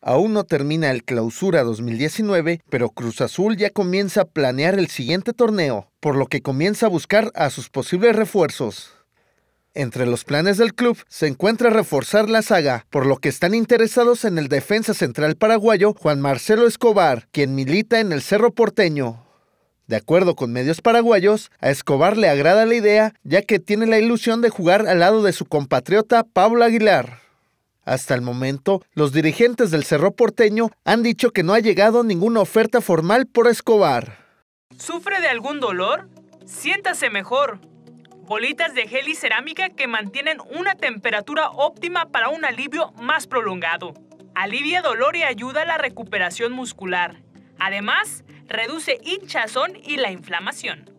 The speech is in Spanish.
Aún no termina el clausura 2019, pero Cruz Azul ya comienza a planear el siguiente torneo, por lo que comienza a buscar a sus posibles refuerzos. Entre los planes del club se encuentra reforzar la saga, por lo que están interesados en el defensa central paraguayo Juan Marcelo Escobar, quien milita en el Cerro Porteño. De acuerdo con medios paraguayos, a Escobar le agrada la idea, ya que tiene la ilusión de jugar al lado de su compatriota Pablo Aguilar. Hasta el momento, los dirigentes del Cerro Porteño han dicho que no ha llegado ninguna oferta formal por Escobar. ¿Sufre de algún dolor? Siéntase mejor. Bolitas de gel y cerámica que mantienen una temperatura óptima para un alivio más prolongado. Alivia dolor y ayuda a la recuperación muscular. Además, reduce hinchazón y la inflamación.